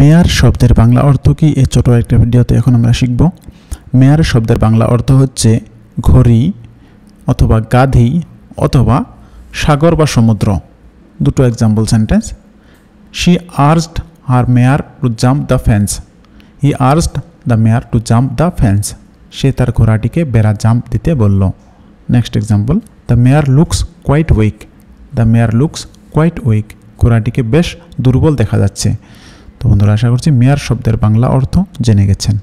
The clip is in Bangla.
মেয়ার শব্দের বাংলা অর্থ কি এই ছোটো একটা ভিডিওতে এখন আমরা শিখব মেয়ার শব্দের বাংলা অর্থ হচ্ছে ঘড়ি অথবা গাধি অথবা সাগর বা সমুদ্র দুটো example sentence she urged her mare to jump the fence he urged the mare to jump the fence সে তার ঘোড়াটিকে বেড়া জাম্প দিতে বলল next example the mare looks quite weak the mare looks quite weak ঘোড়াটিকে বেশ দুর্বল দেখা যাচ্ছে তো বন্ধুরা আশা করছি মেয়ার শব্দের বাংলা অর্থ জেনে গেছেন